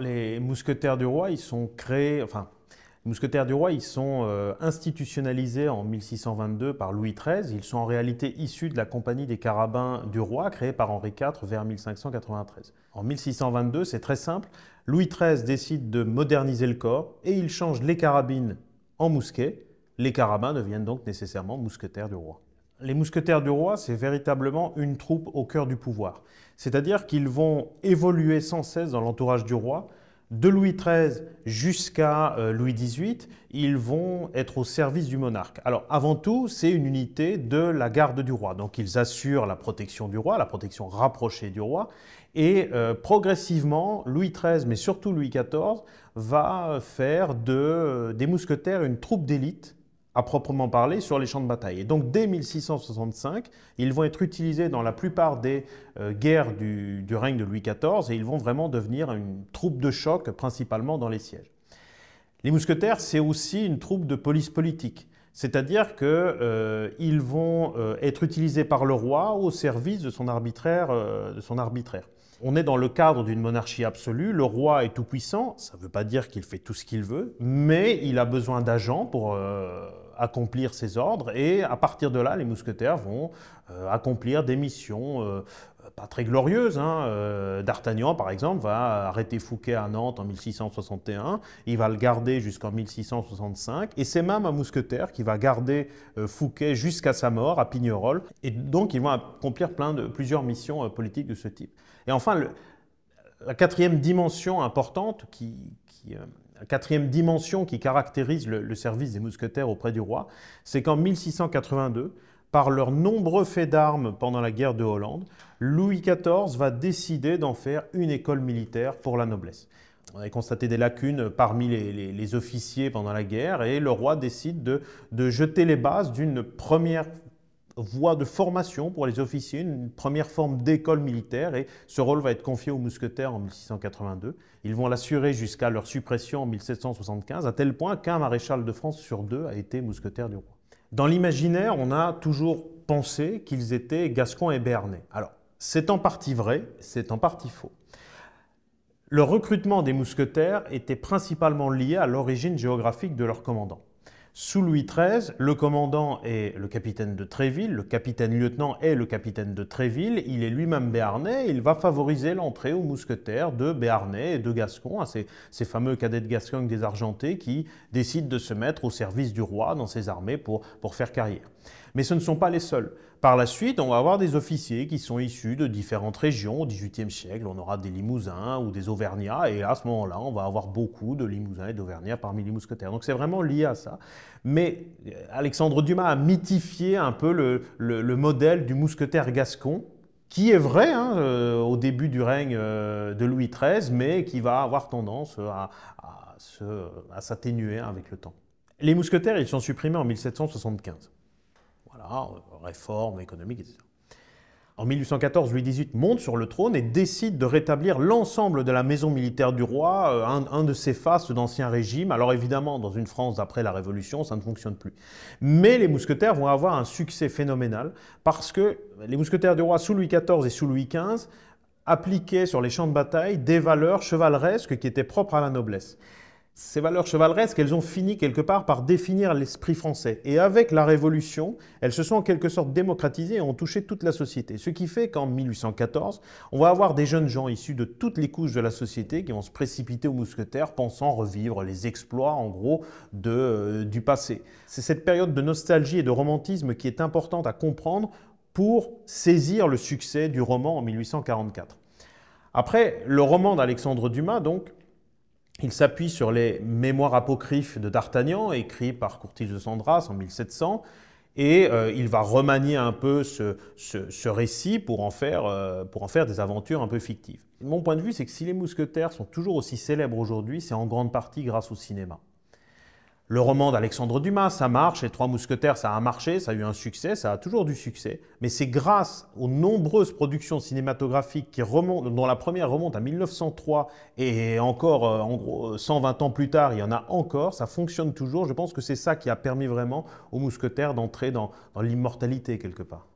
les mousquetaires du roi, ils sont créés, mousquetaires du roi, ils sont euh, institutionnalisés en 1622 par Louis XIII. Ils sont en réalité issus de la compagnie des carabins du roi, créée par Henri IV vers 1593. En 1622, c'est très simple, Louis XIII décide de moderniser le corps et il change les carabines en mousquets. Les carabins deviennent donc nécessairement mousquetaires du roi. Les mousquetaires du roi, c'est véritablement une troupe au cœur du pouvoir. C'est-à-dire qu'ils vont évoluer sans cesse dans l'entourage du roi de Louis XIII jusqu'à euh, Louis XVIII, ils vont être au service du monarque. Alors avant tout, c'est une unité de la garde du roi. Donc ils assurent la protection du roi, la protection rapprochée du roi. Et euh, progressivement, Louis XIII, mais surtout Louis XIV, va faire euh, des mousquetaires une troupe d'élite à proprement parler sur les champs de bataille. Et donc dès 1665, ils vont être utilisés dans la plupart des euh, guerres du, règne de Louis XIV et ils vont vraiment devenir une troupe de choc principalement dans les sièges. Les mousquetaires, c'est aussi une troupe de police politique. C'est-à-dire qu'ils euh, vont euh, être utilisés par le roi au service de son arbitraire. De son arbitraire. On est dans le cadre d'une monarchie absolue. Le roi est tout-puissant. Ça ne veut pas dire qu'il fait tout ce qu'il veut, mais il a besoin d'agents pour euh, accomplir ses ordres. Et à partir de là, les mousquetaires vont euh, accomplir des missions, euh, pas très glorieuse. Hein. Euh, D'Artagnan, par exemple, va arrêter Fouquet à Nantes en 1661, il va le garder jusqu'en 1665, et c'est même un mousquetaire qui va garder euh, Fouquet jusqu'à sa mort à Pignerol, et donc ils vont accomplir plein de, plusieurs missions euh, politiques de ce type. Et enfin, la quatrième dimension importante qui, quatrième dimension qui caractérise le, service des mousquetaires auprès du roi, c'est qu'en 1682, par leurs nombreux faits d'armes pendant la guerre de Hollande, Louis XIV va décider d'en faire une école militaire pour la noblesse. On avait constaté des lacunes parmi les, officiers pendant la guerre et le roi décide de, de jeter les bases d'une première voie de formation pour les officiers, une première forme d'école militaire, et ce rôle va être confié aux mousquetaires en 1682. Ils vont l'assurer jusqu'à leur suppression en 1775, à tel point qu'un maréchal de France sur deux a été mousquetaire du roi. Dans l'imaginaire, on a toujours pensé qu'ils étaient gascons et béarnais. Alors, c'est en partie vrai, c'est en partie faux. Le recrutement des mousquetaires était principalement lié à l'origine géographique de leur commandant. Sous Louis XIII, le commandant est le capitaine de Tréville, le capitaine-lieutenant est le capitaine de Tréville, il est lui-même béarnais, il va favoriser l'entrée aux mousquetaires de béarnais et de Gascon, à ces, fameux cadets de des Argentés, qui décident de se mettre au service du roi dans ses armées pour faire carrière. Mais ce ne sont pas les seuls. Par la suite, on va avoir des officiers qui sont issus de différentes régions. Au XVIIIe siècle, on aura des Limousins ou des Auvergnats, et à ce moment-là, on va avoir beaucoup de Limousins et d'Auvergnats parmi les mousquetaires. Donc c'est vraiment lié à ça. Mais euh, Alexandre Dumas a mythifié un peu le, modèle du mousquetaire gascon, qui est vrai hein, euh, au début du règne euh, de Louis XIII, mais qui va avoir tendance à, s'atténuer avec le temps. Les mousquetaires, ils sont supprimés en 1775. Voilà, réforme économique, etc. En 1814, Louis XVIII monte sur le trône et décide de rétablir l'ensemble de la maison militaire du roi, euh, un, de ses faces d'ancien régime. Alors évidemment, dans une France d'après la Révolution, ça ne fonctionne plus. Mais les mousquetaires vont avoir un succès phénoménal parce que les mousquetaires du roi sous Louis XIV et sous Louis XV appliquaient sur les champs de bataille des valeurs chevaleresques qui étaient propres à la noblesse ces valeurs chevaleresques, elles ont fini quelque part par définir l'esprit français. Et avec la Révolution, elles se sont en quelque sorte démocratisées et ont touché toute la société. Ce qui fait qu'en 1814, on va avoir des jeunes gens issus de toutes les couches de la société qui vont se précipiter aux mousquetaires pensant revivre les exploits, en gros, euh, du passé. C'est cette période de nostalgie et de romantisme qui est importante à comprendre pour saisir le succès du roman en 1844. Après, le roman d'Alexandre Dumas, donc, il s'appuie sur les Mémoires apocryphes de D'Artagnan, écrits par Courtis de Sandras en 1700, et euh, il va remanier un peu ce, récit pour faire, euh, pour en faire des aventures un peu fictives. Mon point de vue, c'est que si les mousquetaires sont toujours aussi célèbres aujourd'hui, c'est en grande partie grâce au cinéma. Le roman d'Alexandre Dumas, ça marche, Les Trois Mousquetaires, ça a marché, ça a eu un succès, ça a toujours du succès, mais c'est grâce aux nombreuses productions cinématographiques qui remontent, dont la première remonte à 1903 et encore, euh, en gros, 120 ans plus tard, il y en a encore, ça fonctionne toujours. Je pense que c'est ça qui a permis vraiment aux Mousquetaires d'entrer dans l'immortalité quelque part.